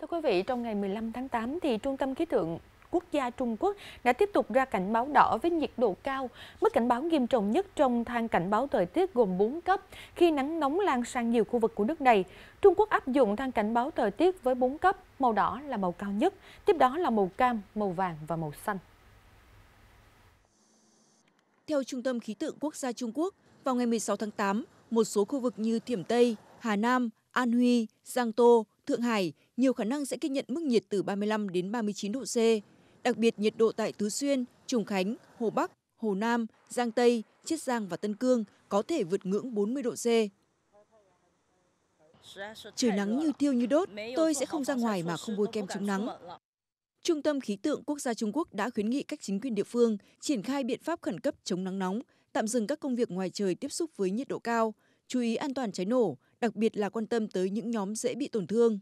Thưa quý vị, trong ngày 15 tháng 8 thì Trung tâm Khí tượng Quốc gia Trung Quốc đã tiếp tục ra cảnh báo đỏ với nhiệt độ cao. Mức cảnh báo nghiêm trọng nhất trong thang cảnh báo thời tiết gồm 4 cấp khi nắng nóng lan sang nhiều khu vực của nước này. Trung Quốc áp dụng thang cảnh báo thời tiết với 4 cấp, màu đỏ là màu cao nhất, tiếp đó là màu cam, màu vàng và màu xanh. Theo Trung tâm Khí tượng Quốc gia Trung Quốc, vào ngày 16 tháng 8, một số khu vực như Thiểm Tây, Hà Nam, An Huy, Giang Tô, Thượng Hải nhiều khả năng sẽ ghi nhận mức nhiệt từ 35 đến 39 độ C. Đặc biệt nhiệt độ tại Tứ Xuyên, Trùng Khánh, Hồ Bắc, Hồ Nam, Giang Tây, Chiết Giang và Tân Cương có thể vượt ngưỡng 40 độ C. Trời nắng như thiêu như đốt, tôi sẽ không ra ngoài mà không bôi kem chống nắng. Trung tâm Khí tượng Quốc gia Trung Quốc đã khuyến nghị các chính quyền địa phương triển khai biện pháp khẩn cấp chống nắng nóng, tạm dừng các công việc ngoài trời tiếp xúc với nhiệt độ cao, chú ý an toàn cháy nổ đặc biệt là quan tâm tới những nhóm dễ bị tổn thương